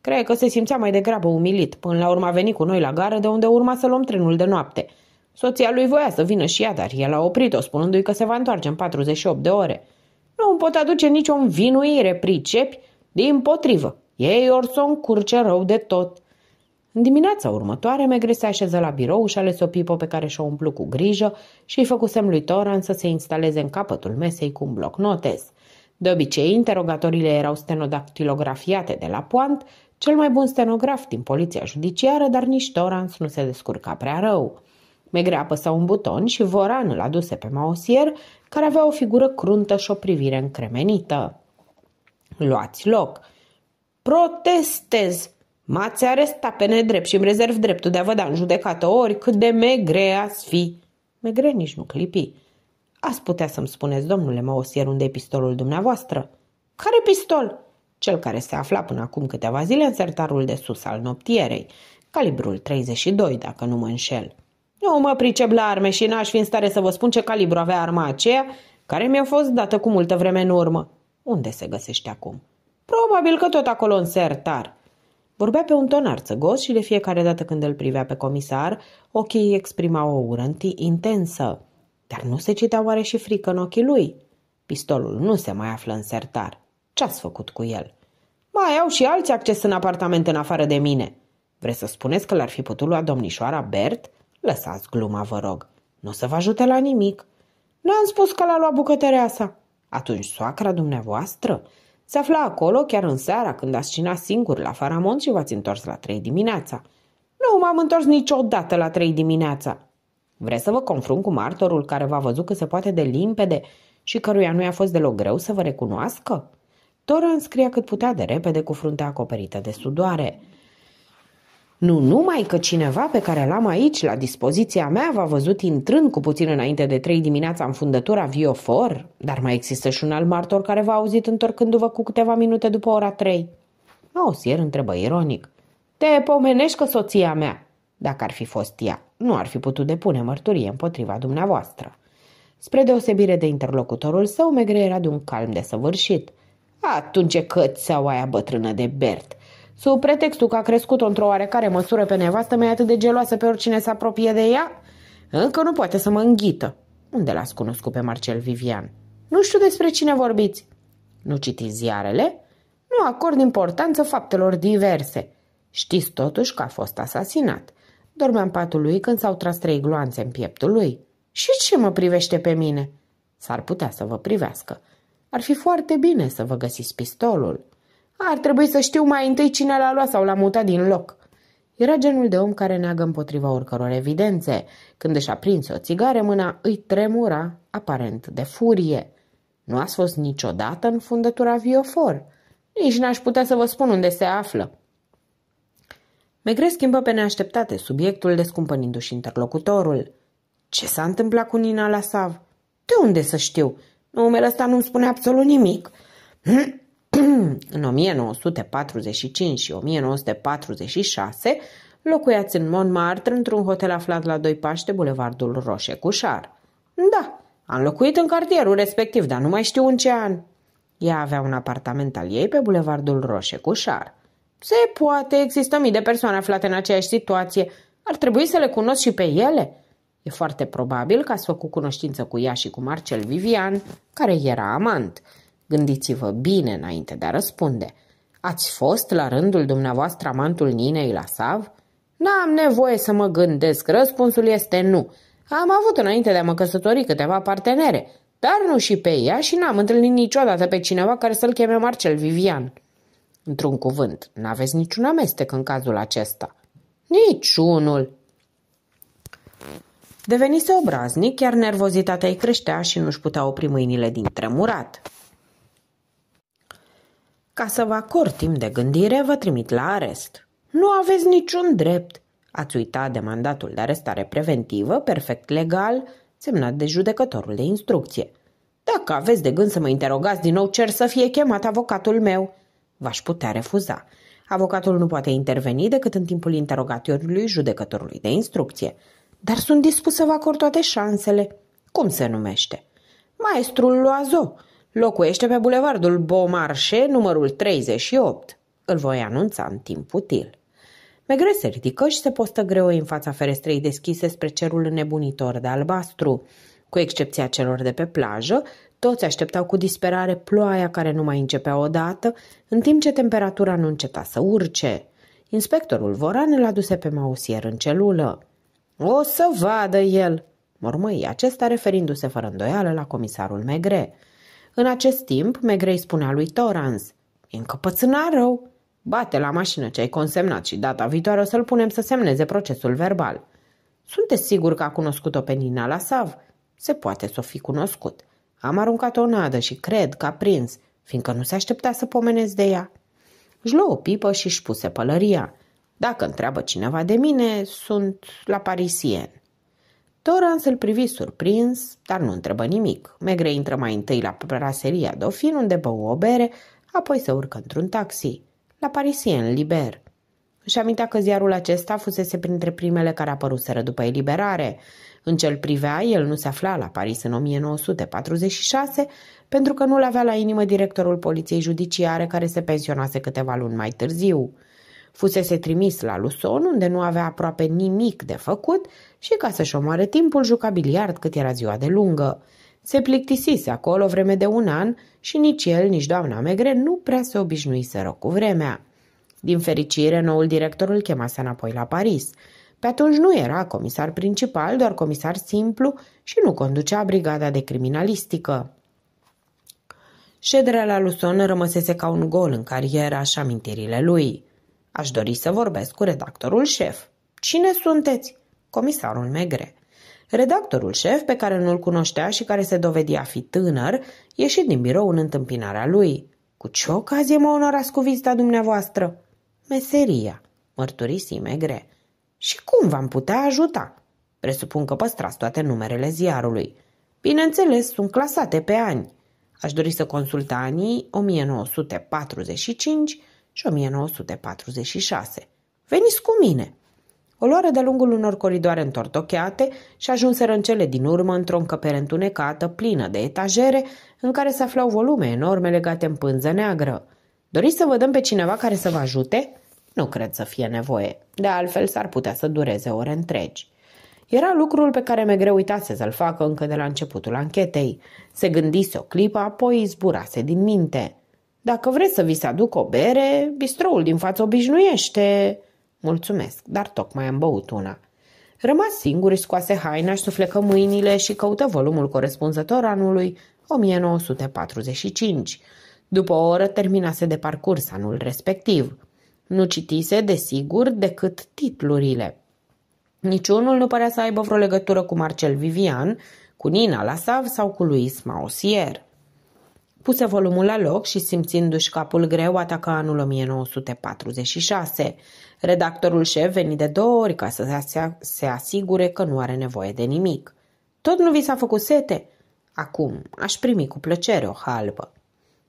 Cred că se simțea mai degrabă umilit. Până la urmă a venit cu noi la gară de unde urma să luăm trenul de noapte – Soția lui voia să vină și ea, dar el a oprit-o, spunându-i că se va întoarce în 48 de ore. Nu îmi pot aduce nicio învinuire, pricepi? Din potrivă, ei ori să încurce rău de tot. În dimineața următoare, Megre se așeză la birou și ales o pipă pe care și-o umplu cu grijă și îi făcusem lui Toran să se instaleze în capătul mesei cu un bloc notes. De obicei, interogatoriile erau stenodactilografiate de la poant, cel mai bun stenograf din poliția judiciară, dar nici Torans nu se descurca prea rău. Megre apăsă un buton și voran îl aduse pe maosier, care avea o figură cruntă și o privire încremenită. Luați loc! Protestez! M-ați arestat pe nedrept și îmi rezerv dreptul de a vă da în judecată ori cât de megre ați fi. Megre nici nu clipi. Ați putea să-mi spuneți, domnule Maosier, unde e pistolul dumneavoastră? Care pistol? Cel care se afla până acum câteva zile în sertarul de sus al noptierei, calibrul 32, dacă nu mă înșel. Eu mă pricep la arme și n-aș fi în stare să vă spun ce calibru avea arma aceea, care mi-a fost dată cu multă vreme în urmă. Unde se găsește acum? Probabil că tot acolo în sertar. Vorbea pe un ton arțăgos și de fiecare dată când îl privea pe comisar, ochii exprimau o ură intensă. Dar nu se citea oare și frică în ochii lui? Pistolul nu se mai află în sertar. Ce-ați făcut cu el? Mai au și alți acces în apartament în afară de mine. Vreți să spuneți că l-ar fi putut lua domnișoara Bert? Lăsați gluma, vă rog. Nu o să vă ajute la nimic. Nu am spus că l-a luat bucătărea sa. Atunci soacra dumneavoastră se afla acolo chiar în seara când ați cinat singur la Faramont și v-ați întors la trei dimineața. Nu m-am întors niciodată la trei dimineața. Vreți să vă confrunt cu martorul care v-a văzut că se poate de limpede și căruia nu i-a fost deloc greu să vă recunoască? Tora înscria cât putea de repede cu fruntea acoperită de sudoare. Nu numai că cineva pe care l-am aici la dispoziția mea v-a văzut intrând cu puțin înainte de trei dimineața în fundătura Viofor, dar mai există și un alt martor care v-a auzit întorcându-vă cu câteva minute după ora trei. Ausier întrebă ironic. Te pomenești că soția mea, dacă ar fi fost ea, nu ar fi putut depune mărturie împotriva dumneavoastră. Spre deosebire de interlocutorul său, Megre era de un calm desăvârșit. Atunci căți sau aia bătrână de Bert – Sub pretextul că a crescut-o într-o oarecare măsură pe nevastă mea atât de geloasă pe oricine se apropie de ea, încă nu poate să mă înghită. Unde l-ați cunoscut pe Marcel Vivian? Nu știu despre cine vorbiți. Nu citiți ziarele? Nu acord importanță faptelor diverse. Știți totuși că a fost asasinat. Dormeam patul lui când s-au tras trei gloanțe în pieptul lui. Și ce mă privește pe mine? S-ar putea să vă privească. Ar fi foarte bine să vă găsiți pistolul. Ar trebui să știu mai întâi cine l-a luat sau l-a mutat din loc. Era genul de om care neagă împotriva oricăror evidențe. Când își aprinse o țigare, mâna îi tremura, aparent de furie. Nu ați fost niciodată în fundătura Viofor. Nici n-aș putea să vă spun unde se află. Megre schimbă pe neașteptate subiectul, descumpănindu-și interlocutorul. Ce s-a întâmplat cu Nina la Sav? De unde să știu? Numele ăsta nu-mi spune absolut nimic. (clears throat) (clears throat) în 1945 și 1946 locuiați în Montmartre într-un hotel aflat la doi pași de bulevardul Roșecușar. Da, am locuit în cartierul respectiv, dar nu mai știu în ce an. Ea avea un apartament al ei pe bulevardul Roșecușar. Se poate, există mii de persoane aflate în aceeași situație. Ar trebui să le cunosc și pe ele. E foarte probabil că ați făcut cunoștință cu ea și cu Marcel Vivian, care era amant. Gândiți-vă bine înainte de a răspunde. Ați fost la rândul dumneavoastră amantul Ninei la Sav? N-am nevoie să mă gândesc, răspunsul este nu. Am avut înainte de a mă căsători câteva partenere, dar nu și pe ea și n-am întâlnit niciodată pe cineva care să-l cheme Marcel Vivian. Într-un cuvânt, n-aveți niciun amestec în cazul acesta. Niciunul. Devenise obraznic, iar nervozitatea îi creștea și nu-și putea opri mâinile din tremurat. Ca să vă acord timp de gândire, vă trimit la arest. Nu aveți niciun drept. Ați uitat de mandatul de arestare preventivă, perfect legal, semnat de judecătorul de instrucție. Dacă aveți de gând să mă interogați din nou, cer să fie chemat avocatul meu. V-aș putea refuza. Avocatul nu poate interveni decât în timpul interogatorului judecătorului de instrucție. Dar sunt dispus să vă acord toate șansele. Cum se numește? Maestrul Loazo. Locuiește pe bulevardul Beaumarchais, numărul 38. Îl voi anunța în timp util. Megre se ridică și se postă greu în fața ferestrei deschise spre cerul nebunitor de albastru. Cu excepția celor de pe plajă, toți așteptau cu disperare ploaia care nu mai începea odată, în timp ce temperatura nu înceta să urce. Inspectorul Voran îl aduse pe mausier în celulă. O să vadă el!" mormăi acesta referindu-se fără îndoială la comisarul Megre. În acest timp, Megrei spunea lui Torans, E încăpățâna rău. Bate la mașină ce ai consemnat și data viitoare o să-l punem să semneze procesul verbal. Sunteți sigur că a cunoscut-o pe Nina la Sav? Se poate să o fi cunoscut. Am aruncat o nadă și cred că a prins, fiindcă nu se aștepta să pomenesc de ea. Își luă o pipă și își puse pălăria. Dacă întreabă cineva de mine, sunt la parisien. Torrance îl privi surprins, dar nu întrebă nimic. Megre intră mai întâi la braseria Dofin, unde bă o bere, apoi se urcă într-un taxi. La Parisien, liber. Își amintea că ziarul acesta fusese printre primele care apăruseră după eliberare. În cel privea, el nu se afla la Paris în 1946, pentru că nu-l avea la inimă directorul poliției judiciare care se pensionase câteva luni mai târziu. Fusese trimis la Luson, unde nu avea aproape nimic de făcut și ca să-și omoare timpul juca biliard cât era ziua de lungă. Se plictisise acolo vreme de un an și nici el, nici doamna Megre nu prea se obișnuiseră cu vremea. Din fericire, noul director îl chemase înapoi la Paris. Pe atunci nu era comisar principal, doar comisar simplu și nu conducea brigada de criminalistică. Șederea la Luson rămăsese ca un gol în cariera și amintirile lui. Aș dori să vorbesc cu redactorul șef. Cine sunteți? Comisarul Megre. Redactorul șef, pe care nu-l cunoștea și care se dovedi a fi tânăr, ieșit din birou în întâmpinarea lui. Cu ce ocazie mă onorați cu vizita dumneavoastră? Meseria, mărturisi Megre. Și cum v-am putea ajuta? Presupun că păstrați toate numerele ziarului. Bineînțeles, sunt clasate pe ani. Aș dori să consult anii 1945 și 1946. Veniți cu mine! O luară de-a lungul unor coridoare întortocheate și ajunseră în cele din urmă într-o încăpere întunecată, plină de etajere, în care se aflau volume enorme legate în pânză neagră. Doriți să vă dăm pe cineva care să vă ajute? Nu cred să fie nevoie, de altfel s-ar putea să dureze ore întregi. Era lucrul pe care greu uitase să-l facă încă de la începutul anchetei. Se gândise o clipă, apoi zburase din minte. Dacă vreți să vi se aduc o bere, bistroul din față obișnuiește. Mulțumesc, dar tocmai am băut una. Rămas singur, își scoase haina și suflecă mâinile și căută volumul corespunzător anului 1945. După o oră terminase de parcurs anul respectiv. Nu citise, desigur, decât titlurile. Niciunul nu părea să aibă vreo legătură cu Marcel Vivian, cu Nina Lasav sau cu Luis Mausier. Puse volumul la loc și simțindu-și capul greu atacă anul 1946. Redactorul șef veni de două ori ca să se asigure că nu are nevoie de nimic. Tot nu vi s-a făcut sete? Acum aș primi cu plăcere o halbă.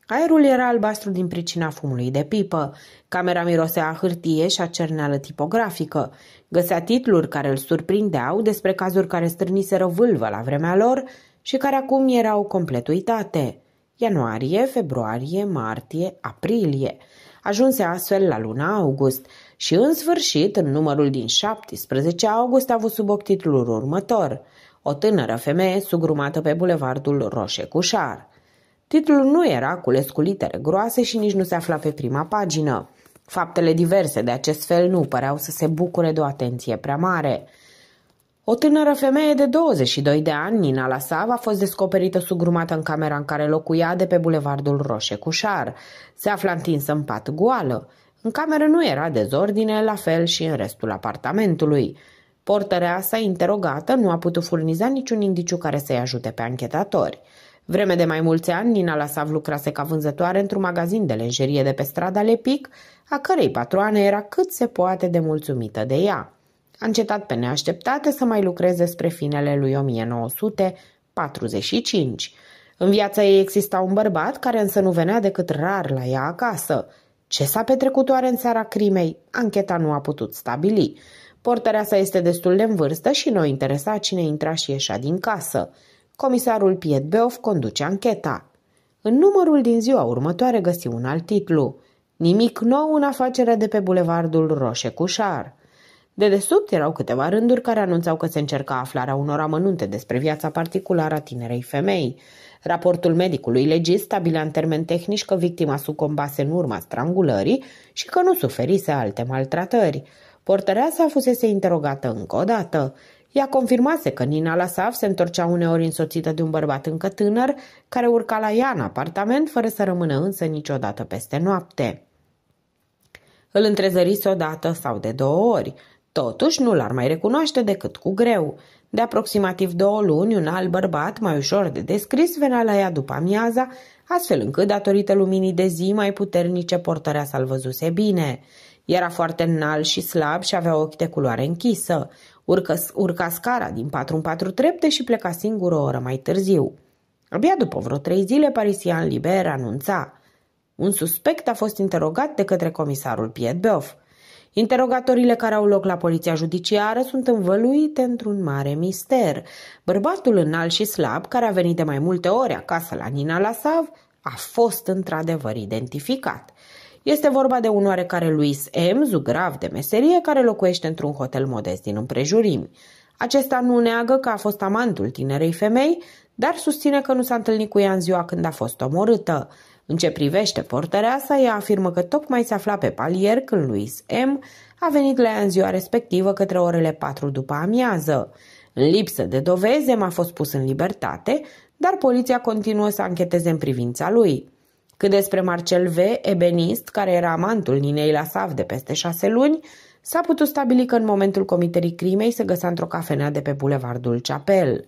Aerul era albastru din pricina fumului de pipă. Camera mirosea a hârtie și a cerneală tipografică. Găsea titluri care îl surprindeau despre cazuri care strâniseră vâlvă la vremea lor și care acum erau complet uitate ianuarie, februarie, martie, aprilie, ajunse astfel la luna august și în sfârșit, în numărul din 17 august, a avut subtitlul următor O tânără femeie sugrumată pe bulevardul Roșecușar. Titlul nu era cules cu litere groase și nici nu se afla pe prima pagină. Faptele diverse de acest fel nu păreau să se bucure de o atenție prea mare – o tânără femeie de 22 de ani, Nina Lasav, a fost descoperită sugrumată în camera în care locuia de pe bulevardul Roșecușar. Se afla întinsă în pat goală. În cameră nu era dezordine, la fel și în restul apartamentului. Portărea sa interogată nu a putut furniza niciun indiciu care să-i ajute pe anchetatori. Vreme de mai mulți ani, Nina Lasav lucrase ca vânzătoare într-un magazin de lenjerie de pe strada Lepic, a cărei patroană era cât se poate de mulțumită de ea a încetat pe neașteptate să mai lucreze spre finele lui 1945. În viața ei exista un bărbat care însă nu venea decât rar la ea acasă. Ce s-a petrecut oare în seara crimei? Ancheta nu a putut stabili. Portărea sa este destul de în vârstă și nu o interesa cine intra și ieșa din casă. Comisarul Piet Beof conduce ancheta. În numărul din ziua următoare găsi un alt titlu. Nimic nou în afacerea de pe bulevardul Roșecușar. Dedesubt erau câteva rânduri care anunțau că se încerca aflarea unor amănunte despre viața particulară a tinerei femei. Raportul medicului legist stabilea în termen tehnici că victima sucombase în urma strangulării și că nu suferise alte maltratări. a fusese interogată încă o dată. Ea confirmase că Nina Lasav se întorcea uneori însoțită de un bărbat încă tânăr, care urca la ea în apartament, fără să rămână însă niciodată peste noapte. Îl întrezărise odată sau de două ori – Totuși, nu l-ar mai recunoaște decât cu greu. De aproximativ două luni, un alt bărbat, mai ușor de descris, venea la ea după amiaza, astfel încât, datorită luminii de zi mai puternice, portărea s l văzuse bine. Era foarte înalt și slab și avea ochi de culoare închisă. Urcă, urca scara din patru în patru trepte și pleca singur o oră mai târziu. Abia după vreo trei zile, Parisian Liber anunța. Un suspect a fost interogat de către comisarul Piet Beoff. Interogatoriile care au loc la poliția judiciară sunt învăluite într-un mare mister. Bărbatul înalt și slab, care a venit de mai multe ori acasă la Nina Lasav, a fost într-adevăr identificat. Este vorba de un oarecare Luis M., zugrav de meserie, care locuiește într-un hotel modest din împrejurimi. Acesta nu neagă că a fost amantul tinerei femei, dar susține că nu s-a întâlnit cu ea în ziua când a fost omorâtă. În ce privește sa, ea afirmă că tocmai se afla pe palier când Louis M. a venit la ea în ziua respectivă către orele 4 după amiază. În lipsă de doveze, M. a fost pus în libertate, dar poliția continuă să ancheteze în privința lui. Cât despre Marcel V., ebenist, care era amantul Ninei la Sav de peste șase luni, s-a putut stabili că în momentul comiterii crimei se găsea într-o cafenea de pe bulevardul Chapel.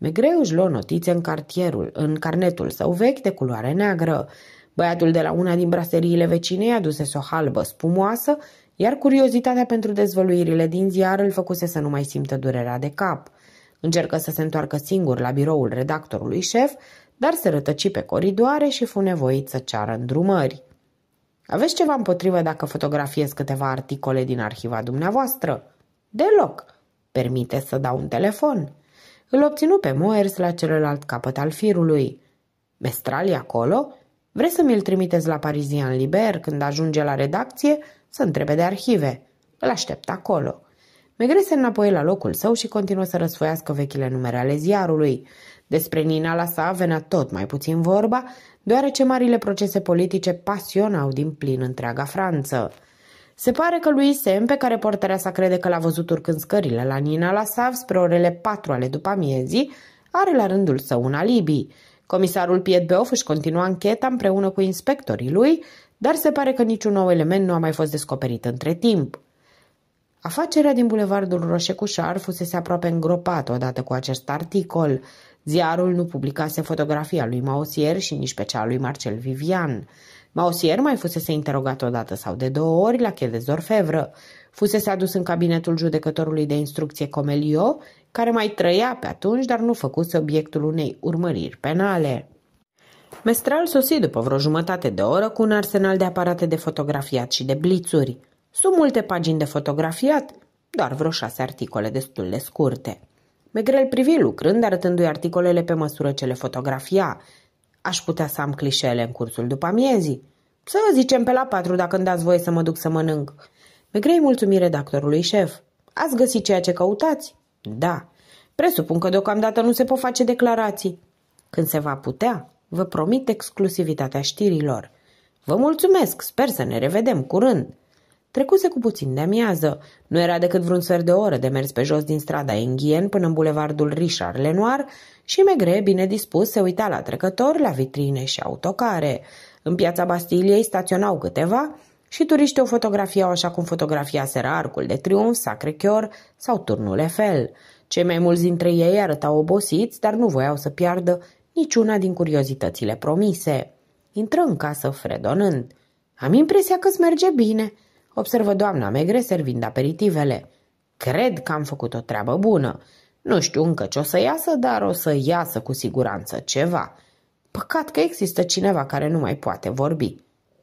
Megreu își luă notițe în cartierul, în carnetul său vechi de culoare neagră. Băiatul de la una din braseriile vecinei adusese o halbă spumoasă, iar curiozitatea pentru dezvăluirile din ziar îl făcuse să nu mai simtă durerea de cap. Încercă să se întoarcă singur la biroul redactorului șef, dar se rătăci pe coridoare și fu nevoit să ceară îndrumări. Aveți ceva împotrivă dacă fotografiez câteva articole din arhiva dumneavoastră? Deloc. Permite să dau un telefon. Îl obținu pe Moers la celălalt capăt al firului. Mestrali acolo? Vreți să mi-l trimiteți la Parizian liber când ajunge la redacție să întrebe de arhive? Îl aștept acolo. se înapoi la locul său și continuă să răsfoiască vechile numere ale ziarului. Despre la sa venea tot mai puțin vorba, deoarece marile procese politice pasionau din plin întreaga Franță. Se pare că lui Sem, pe care portarea sa crede că l-a văzut urcând scările la Nina la Sav spre orele patru ale după amiezii, are la rândul său un alibi. Comisarul Piet Beof își continua încheta împreună cu inspectorii lui, dar se pare că niciun nou element nu a mai fost descoperit între timp. Afacerea din bulevardul Roșecușar fusese aproape îngropată odată cu acest articol. Ziarul nu publicase fotografia lui Maosier și nici pe cea lui Marcel Vivian. Maosier mai fusese interogat odată sau de două ori la chel zorfevră. Fusese adus în cabinetul judecătorului de instrucție Comelio, care mai trăia pe atunci, dar nu făcuse obiectul unei urmăriri penale. Mestral sosi după vreo jumătate de oră cu un arsenal de aparate de fotografiat și de blițuri. Sunt multe pagini de fotografiat, doar vreo șase articole destul de scurte. Megrel privi lucrând, arătându-i articolele pe măsură ce le fotografia. Aș putea să am clișele în cursul după amiezii. Să zicem pe la patru dacă îmi dați voie să mă duc să mănânc. Megrei mulțumi redactorului șef. Ați găsit ceea ce căutați? Da. Presupun că deocamdată nu se pot face declarații. Când se va putea, vă promit exclusivitatea știrilor. Vă mulțumesc, sper să ne revedem curând. Trecuse cu puțin de amiază. Nu era decât vreun sfert de oră de mers pe jos din strada Enghien până în bulevardul Richard Lenoir și Megre, bine dispus, se uita la trecători, la vitrine și autocare. În piața Bastiliei staționau câteva și turiștii o fotografiau așa cum sera Arcul de Triunf, Sacre Chior sau Turnul Eiffel. Cei mai mulți dintre ei arătau obosiți, dar nu voiau să piardă niciuna din curiozitățile promise. Intră în casă fredonând. Am impresia că-ți merge bine," observă doamna Megre servind aperitivele. Cred că am făcut o treabă bună. Nu știu încă ce o să iasă, dar o să iasă cu siguranță ceva. Păcat că există cineva care nu mai poate vorbi.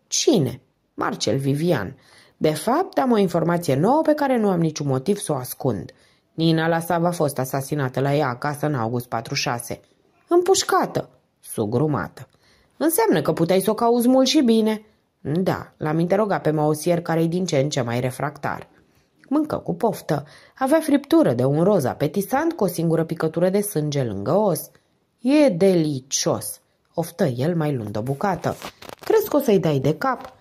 Cine? Marcel Vivian. De fapt, am o informație nouă pe care nu am niciun motiv să o ascund. Nina Lasav a fost asasinată la ea acasă în august 46. Împușcată, sugrumată. Înseamnă că puteai să o cauzi mult și bine. Da, l-am interogat pe maosier care e din ce în ce mai refractar. Mâncă cu poftă. Avea friptură de un roz apetisant cu o singură picătură de sânge lângă os. E delicios, oftă el mai luând o bucată. Crezi că o să-i dai de cap?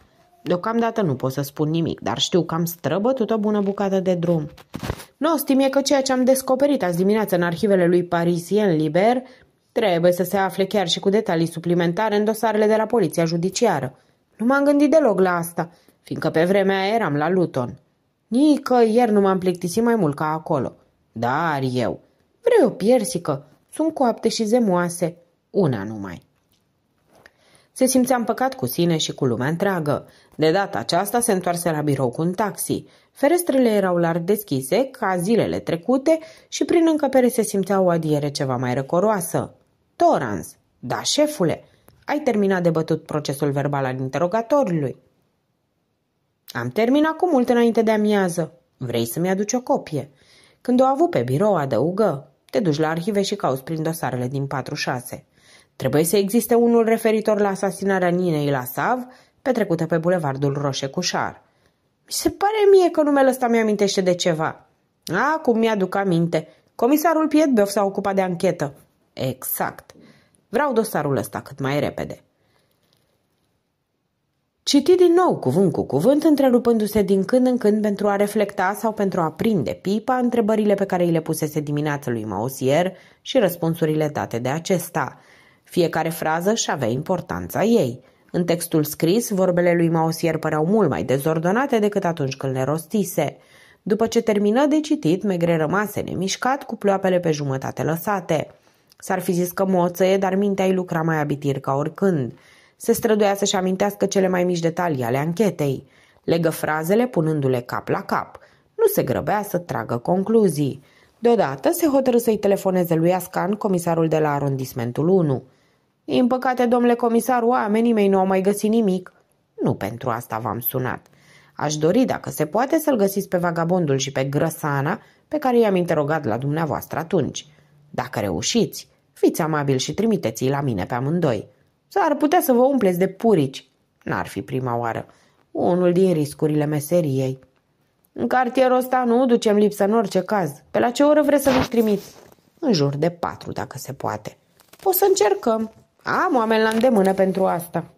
Deocamdată nu pot să spun nimic, dar știu că am străbătut o bună bucată de drum. Nostim stimie că ceea ce am descoperit azi dimineață în arhivele lui Parisien Liber trebuie să se afle chiar și cu detalii suplimentare în dosarele de la poliția judiciară. Nu m-am gândit deloc la asta, fiindcă pe vremea eram la Luton. Nicăieri nu m-am plictisit mai mult ca acolo. Dar eu, vrei o piersică, sunt coapte și zemoase, una numai. Se simțea împăcat cu sine și cu lumea întreagă. De data aceasta se întoarse la birou cu un taxi. Ferestrele erau larg deschise, ca zilele trecute, și prin încăpere se simțea o adiere ceva mai răcoroasă. Torans, da, șefule, ai terminat de bătut procesul verbal al interogatorului? Am terminat cu mult înainte de amiază. Vrei să-mi aduci o copie? Când o avut pe birou, adăugă. Te duci la arhive și cauți prin dosarele din 46. Trebuie să existe unul referitor la asasinarea Ninei la Sav, petrecută pe bulevardul Roșe Cușar. Mi se pare mie că numele ăsta mi-amintește de ceva. Acum mi-aduc aminte. Comisarul Pietbeov s-a ocupat de anchetă. Exact. Vreau dosarul ăsta cât mai repede. Citi din nou cuvânt cu cuvânt, întrerupându-se din când în când pentru a reflecta sau pentru a prinde pipa întrebările pe care îi le pusese dimineața lui Mausier și răspunsurile date de acesta. Fiecare frază și avea importanța ei. În textul scris, vorbele lui Mausier păreau mult mai dezordonate decât atunci când le rostise. După ce termină de citit, Megre rămase nemișcat cu ploapele pe jumătate lăsate – S-ar fi zis că moțăie, dar mintea îi lucra mai abitir ca oricând. Se străduia să-și amintească cele mai mici detalii ale anchetei. Legă frazele punându-le cap la cap. Nu se grăbea să tragă concluzii. Deodată se hotărâ să-i telefoneze lui Ascan, comisarul de la arondismentul 1. Din păcate, domnule comisar, oamenii mei nu au mai găsit nimic. Nu pentru asta v-am sunat. Aș dori, dacă se poate, să-l găsiți pe vagabondul și pe grăsana pe care i-am interogat la dumneavoastră atunci. Dacă reușiți, fiți amabil și trimiteți-i la mine pe amândoi. S-ar putea să vă umpleți de purici. N-ar fi prima oară. Unul din riscurile meseriei. În cartierul ăsta nu ducem lipsă în orice caz. Pe la ce oră vreți să nu-și trimit? În jur de patru, dacă se poate. O să încercăm. Am oameni la îndemână pentru asta.